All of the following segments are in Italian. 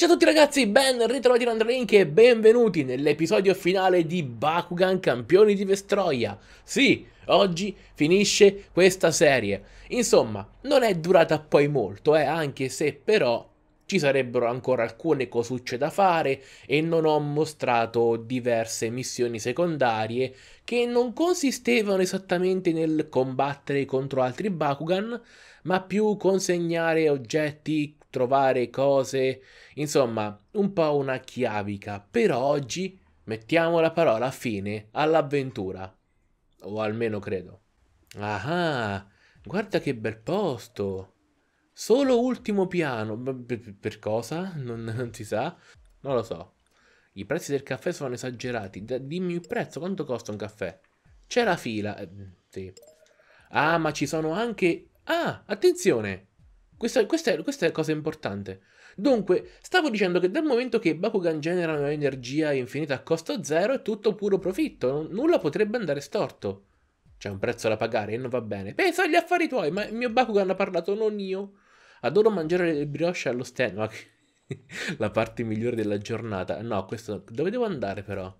Ciao a tutti ragazzi, ben ritrovati in Underlink e benvenuti nell'episodio finale di Bakugan Campioni di Vestroia. Sì, oggi finisce questa serie. Insomma, non è durata poi molto, eh, anche se però ci sarebbero ancora alcune cosucce da fare e non ho mostrato diverse missioni secondarie che non consistevano esattamente nel combattere contro altri Bakugan, ma più consegnare oggetti trovare cose, insomma, un po' una chiavica, però oggi mettiamo la parola fine all'avventura, o almeno credo. Ah, ah guarda che bel posto! Solo ultimo piano, per, per cosa? Non, non si sa, non lo so. I prezzi del caffè sono esagerati, dimmi il prezzo, quanto costa un caffè? C'è la fila, eh, sì. Ah, ma ci sono anche... Ah, attenzione! Questa, questa, è, questa, è, la cosa importante. Dunque, stavo dicendo che dal momento che Bakugan genera energia infinita a costo zero è tutto puro profitto, nulla potrebbe andare storto. C'è un prezzo da pagare e non va bene. Pensa agli affari tuoi, ma il mio Bakugan ha parlato, non io. Adoro mangiare le brioche allo stand, la parte migliore della giornata. No, questo... Dove devo andare però?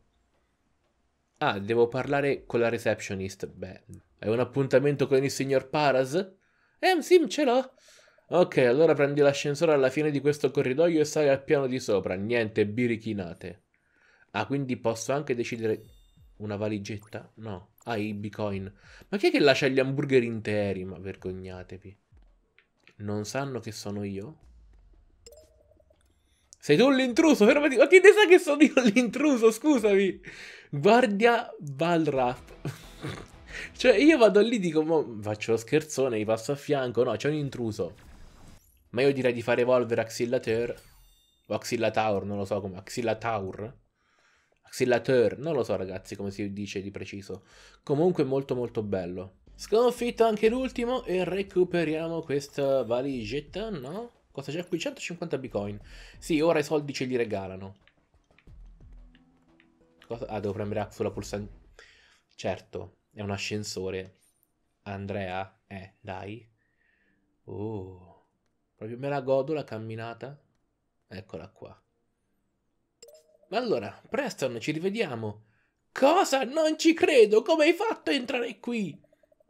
Ah, devo parlare con la receptionist. Beh, hai un appuntamento con il signor Paras? Eh, sì, ce l'ho. Ok, allora prendi l'ascensore alla fine di questo corridoio e sali al piano di sopra. Niente, birichinate. Ah, quindi posso anche decidere... Una valigetta? No. Ah, i bitcoin. Ma chi è che lascia gli hamburger interi? Ma vergognatevi. Non sanno che sono io? Sei tu l'intruso, fermati. Ma chi ne sa che sono io l'intruso, scusami. Guardia Valraf. cioè, io vado lì e dico, faccio lo scherzone, gli passo a fianco. No, c'è un intruso. Ma io direi di far evolvere Axillateur. O Axillataur, non lo so come. Axillataur. Axillateur, non lo so ragazzi come si dice di preciso. Comunque molto molto bello. Sconfitto anche l'ultimo e recuperiamo questa valigetta, no? Cosa c'è qui 150 bitcoin. Sì, ora i soldi ce li regalano. Cosa? Ah, devo premere sulla pulsante. Certo, è un ascensore. Andrea, eh, dai. Oh. Proprio me la godo la camminata. Eccola qua. Allora, Preston, ci rivediamo. Cosa? Non ci credo! Come hai fatto a entrare qui?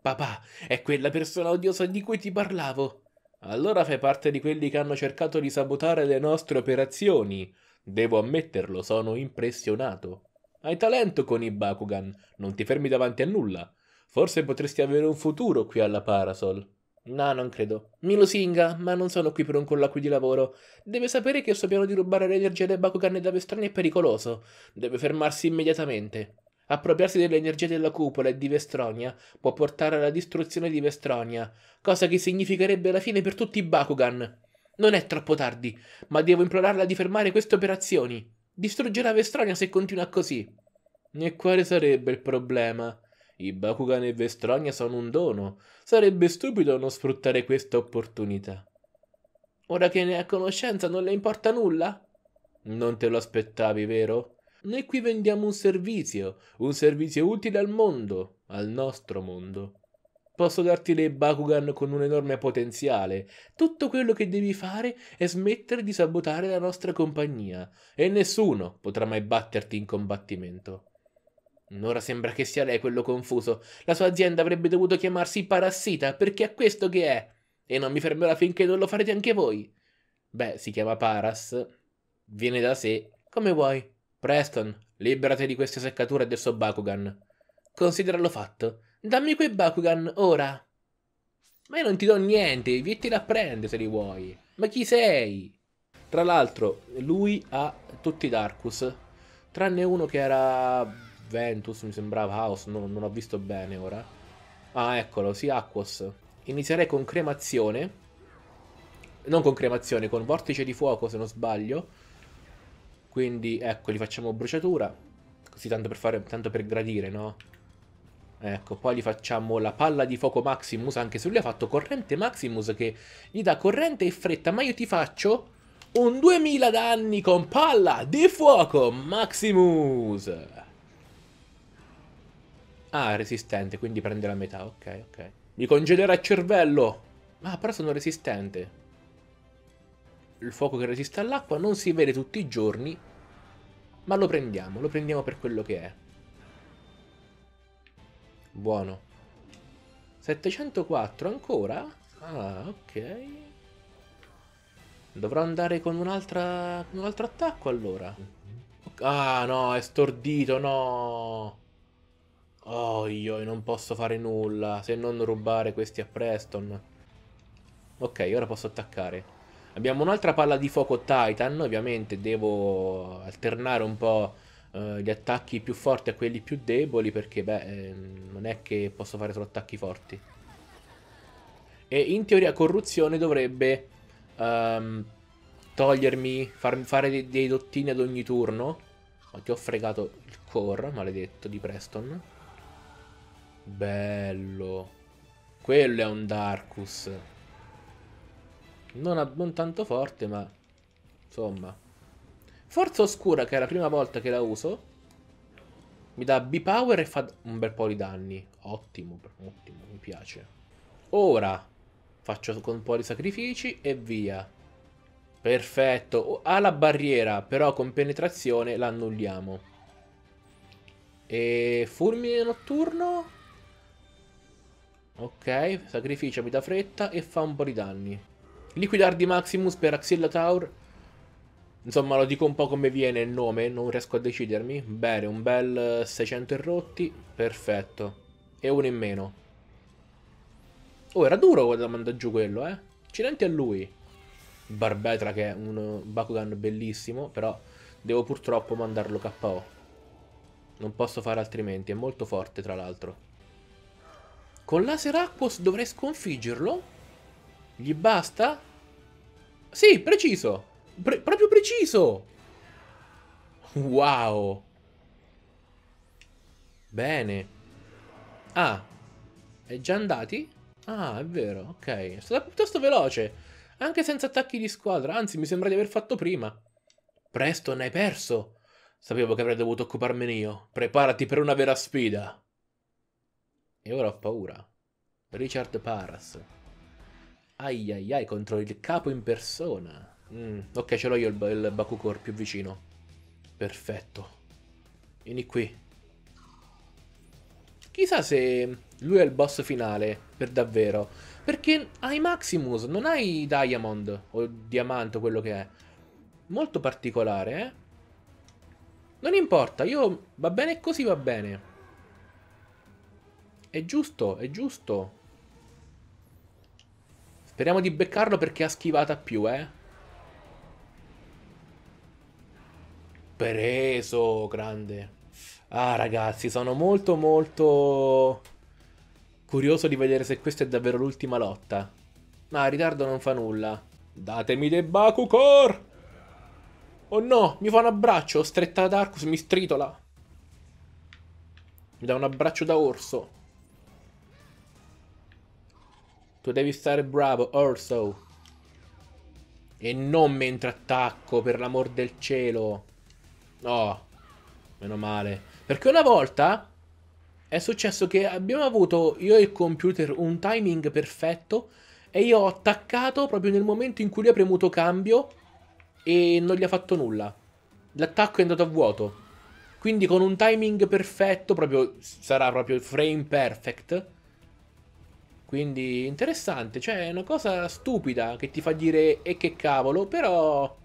Papà, è quella persona odiosa di cui ti parlavo. Allora fai parte di quelli che hanno cercato di sabotare le nostre operazioni. Devo ammetterlo, sono impressionato. Hai talento con i Bakugan, non ti fermi davanti a nulla. Forse potresti avere un futuro qui alla Parasol. No, non credo. Mi lusinga, ma non sono qui per un colloquio di lavoro. Deve sapere che il suo piano di rubare l'energia dai Bakugan e da Vestrani è pericoloso. Deve fermarsi immediatamente. Appropriarsi dell'energia della cupola e di Vestronia può portare alla distruzione di Vestronia, cosa che significherebbe la fine per tutti i Bakugan. Non è troppo tardi, ma devo implorarla di fermare queste operazioni. Distruggerà Vestronia se continua così. E quale sarebbe il problema? I Bakugan e Vestronia sono un dono. Sarebbe stupido non sfruttare questa opportunità. Ora che ne è a conoscenza non le importa nulla? Non te lo aspettavi, vero? Noi qui vendiamo un servizio, un servizio utile al mondo, al nostro mondo. Posso darti dei Bakugan con un enorme potenziale. Tutto quello che devi fare è smettere di sabotare la nostra compagnia e nessuno potrà mai batterti in combattimento. Ora sembra che sia lei quello confuso. La sua azienda avrebbe dovuto chiamarsi Parassita, perché è questo che è. E non mi fermerò finché non lo farete anche voi. Beh, si chiama Paras. Viene da sé. Come vuoi. Preston, liberati di queste seccature e del suo Bakugan. Consideralo fatto. Dammi quei Bakugan, ora. Ma io non ti do niente, vieni a prendere se li vuoi. Ma chi sei? Tra l'altro, lui ha tutti i Darkus. Tranne uno che era Ventus, mi sembrava House, no, non ho visto bene ora. Ah, eccolo, sì, Aquos. Inizierei con cremazione. Non con cremazione, con vortice di fuoco, se non sbaglio. Quindi, ecco, gli facciamo bruciatura. Così tanto per, fare, tanto per gradire, no? Ecco, poi gli facciamo la palla di fuoco Maximus, anche se lui ha fatto corrente Maximus che gli dà corrente e fretta, ma io ti faccio un 2000 danni con palla di fuoco Maximus. Ah, resistente, quindi prende la metà, ok, ok. Mi congelerà il cervello! Ah, però sono resistente. Il fuoco che resiste all'acqua non si vede tutti i giorni, ma lo prendiamo, lo prendiamo per quello che è. Buono. 704 ancora? Ah, ok. Dovrò andare con, un, con un altro attacco allora. Ah, no, è stordito, no! Oh, io non posso fare nulla se non rubare questi a Preston. Ok, ora posso attaccare. Abbiamo un'altra palla di fuoco Titan, ovviamente devo alternare un po' eh, gli attacchi più forti a quelli più deboli perché beh, eh, non è che posso fare solo attacchi forti. E in teoria corruzione dovrebbe um, togliermi, farmi fare dei, dei dottini ad ogni turno. Ma che ho fregato il core, maledetto, di Preston. Bello. Quello è un Darkus. Non, non tanto forte, ma... Insomma. Forza Oscura, che è la prima volta che la uso. Mi dà B-Power e fa un bel po' di danni. Ottimo, ottimo, mi piace. Ora faccio con un po' di sacrifici e via. Perfetto. Ha la barriera, però con penetrazione l'annulliamo. E fulmine notturno? Ok, sacrificio mi da fretta e fa un po' di danni. Liquidar di Maximus per Axilla Taur. Insomma, lo dico un po' come viene il nome, non riesco a decidermi. Bene, un bel 600 eh, rotti, perfetto. E uno in meno. Oh, era duro da mandare giù quello, eh. Accidenti a lui. Barbetra che è un Bakugan bellissimo, però devo purtroppo mandarlo KO. Non posso fare altrimenti, è molto forte tra l'altro. Con laser Aquos dovrei sconfiggerlo? Gli basta? Sì, preciso! Pre proprio preciso! Wow! Bene. Ah, è già andati? Ah, è vero, ok. È stata piuttosto veloce, anche senza attacchi di squadra, anzi mi sembra di aver fatto prima. Presto, ne hai perso! Sapevo che avrei dovuto occuparmene io. Preparati per una vera sfida. E ora ho paura. Richard Paras. Ai ai ai, contro il capo in persona. Mm, ok, ce l'ho io il, il Bakugor più vicino. Perfetto. Vieni qui. Chissà se lui è il boss finale, per davvero. Perché hai Maximus, non hai Diamond, o Diamante, quello che è. Molto particolare, eh? Non importa, io... va bene così, va bene. È giusto, è giusto. Speriamo di beccarlo perché ha schivata più, eh. Preso, grande. Ah, ragazzi, sono molto, molto curioso di vedere se questa è davvero l'ultima lotta. Ma ah, ritardo non fa nulla. Datemi dei Bakukor! Oh no, mi fa un abbraccio, stretta ad Arcus, mi stritola. Mi dà un abbraccio da orso. Tu devi stare bravo, Orso. E non mentre attacco, per l'amor del cielo. No, oh, meno male. Perché una volta è successo che abbiamo avuto io e il computer un timing perfetto e io ho attaccato proprio nel momento in cui lui ha premuto cambio e non gli ha fatto nulla. L'attacco è andato a vuoto. Quindi con un timing perfetto, proprio sarà proprio frame perfect, quindi interessante, cioè è una cosa stupida che ti fa dire e che cavolo, però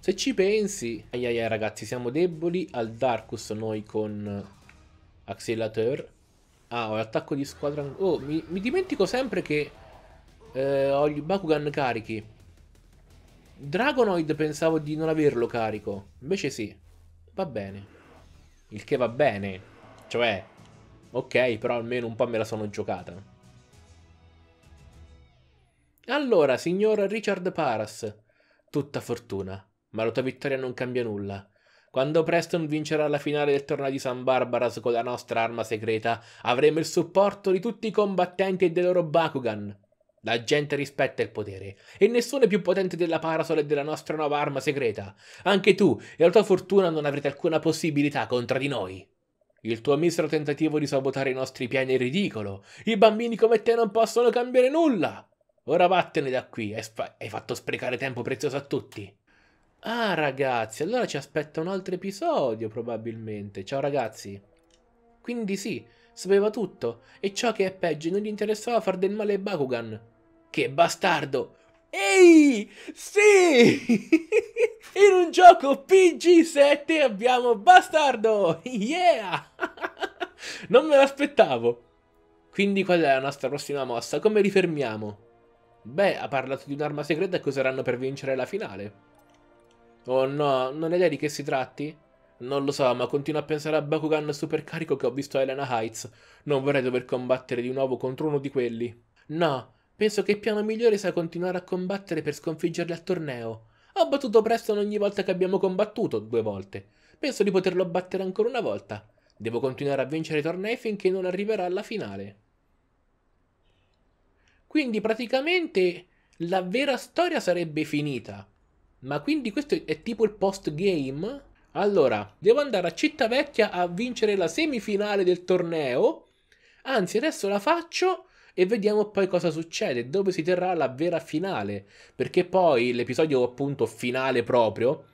se ci pensi... Ai ai ai ragazzi, siamo deboli al Darkus noi con Axelator. Ah, ho l'attacco di squadra... Oh, mi, mi dimentico sempre che eh, ho gli Bakugan carichi. Dragonoid pensavo di non averlo carico, invece sì. Va bene. Il che va bene. Cioè, ok, però almeno un po' me la sono giocata. Allora, signor Richard Paras. Tutta fortuna. Ma la tua vittoria non cambia nulla. Quando Preston vincerà la finale del torneo di San Barbaras con la nostra arma segreta, avremo il supporto di tutti i combattenti e dei loro Bakugan. La gente rispetta il potere, e nessuno è più potente della Parasol e della nostra nuova arma segreta. Anche tu e la tua fortuna non avrete alcuna possibilità contro di noi. Il tuo misero tentativo di sabotare i nostri piani è ridicolo. I bambini come te non possono cambiare nulla. Ora vattene da qui, hai, sp- hai fatto sprecare tempo prezioso a tutti. Ah ragazzi, allora ci aspetta un altro episodio probabilmente. Ciao ragazzi. Quindi sì, sapeva tutto e ciò che è peggio non gli interessava far del male a Bakugan. Che bastardo! Ehi! Sì! In un gioco PG7 abbiamo bastardo! Yeah! non me l'aspettavo! Quindi qual è la nostra prossima mossa? Come rifermiamo? Beh, ha parlato di un'arma segreta che useranno per vincere la finale. Oh no, non hai idea di che si tratti? Non lo so, ma continuo a pensare a Bakugan supercarico che ho visto a Elena Heights. Non vorrei dover combattere di nuovo contro uno di quelli. No, penso che il piano migliore sia continuare a combattere per sconfiggerli al torneo. Ho battuto Preston ogni volta che abbiamo combattuto, due volte. Penso di poterlo battere ancora una volta. Devo continuare a vincere i tornei finché non arriverà alla finale. Quindi praticamente la vera storia sarebbe finita. Ma quindi questo è tipo il post game? Allora, devo andare a Città Vecchia a vincere la semifinale del torneo. Anzi, adesso la faccio e vediamo poi cosa succede, dove si terrà la vera finale, perché poi l'episodio appunto finale proprio,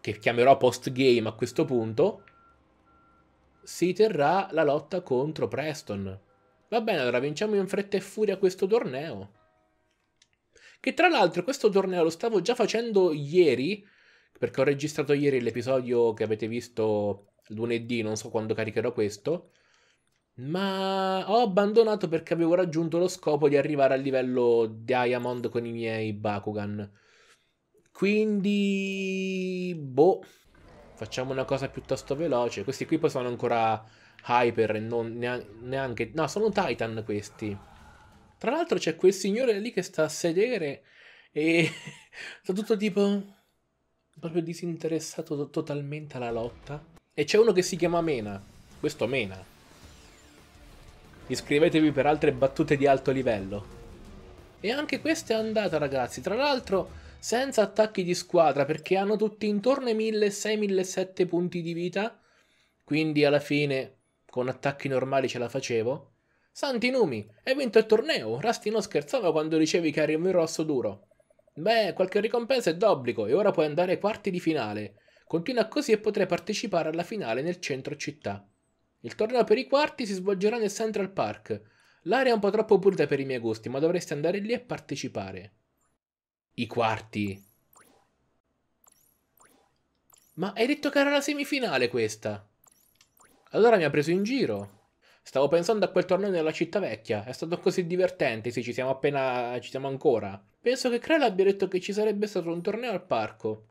che chiamerò post game a questo punto, si terrà la lotta contro Preston. Va bene, allora vinciamo in fretta e furia questo torneo. Che tra l'altro questo torneo lo stavo già facendo ieri, perché ho registrato ieri l'episodio che avete visto lunedì, non so quando caricherò questo, ma ho abbandonato perché avevo raggiunto lo scopo di arrivare al livello Diamond con i miei Bakugan. Quindi... boh, facciamo una cosa piuttosto veloce. Questi qui poi sono ancora Hyper e non neanche... No, sono Titan questi. Tra l'altro c'è quel signore lì che sta a sedere e sta tutto tipo... proprio disinteressato totalmente alla lotta. E c'è uno che si chiama Mena. Questo Mena. Iscrivetevi per altre battute di alto livello. E anche questa è andata ragazzi, tra l'altro senza attacchi di squadra perché hanno tutti intorno ai 1600-1700 punti di vita, quindi alla fine con attacchi normali ce la facevo? Santi Numi, hai vinto il torneo, Rusty non scherzava quando dicevi che eri un rosso duro. Beh, qualche ricompensa è d'obbligo e ora puoi andare ai quarti di finale. Continua così e potrai partecipare alla finale nel centro città. Il torneo per i quarti si svolgerà nel Central Park. L'area è un po' troppo pulita per i miei gusti, ma dovresti andare lì e partecipare. I quarti. Ma hai detto che era la semifinale questa? Allora mi ha preso in giro. Stavo pensando a quel torneo nella città vecchia. È stato così divertente. Sì, ci siamo appena. ci siamo ancora. Penso che Krell abbia detto che ci sarebbe stato un torneo al parco.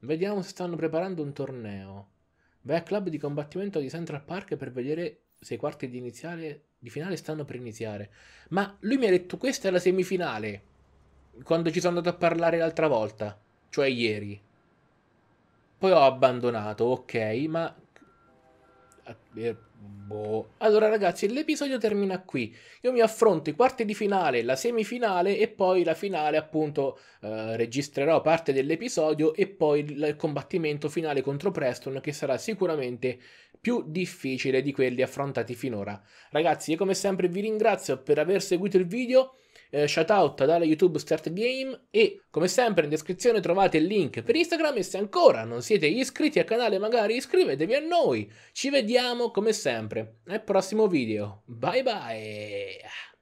Vediamo se stanno preparando un torneo. Vai al club di combattimento di Central Park per vedere se i quarti di, iniziale, di finale stanno per iniziare. Ma lui mi ha detto questa è la semifinale. Quando ci sono andato a parlare l'altra volta. Cioè ieri. Poi ho abbandonato, ok, ma eh, boh. Allora ragazzi, l'episodio termina qui. Io mi affronto i quarti di finale, la semifinale e poi la finale, appunto, eh, registrerò parte dell'episodio e poi il combattimento finale contro Preston che sarà sicuramente più difficile di quelli affrontati finora. Ragazzi, io come sempre vi ringrazio per aver seguito il video eh, shoutout dalla YouTube Start Game e come sempre in descrizione trovate il link per Instagram e se ancora non siete iscritti al canale magari iscrivetevi a noi. Ci vediamo come sempre nel prossimo video. Bye bye!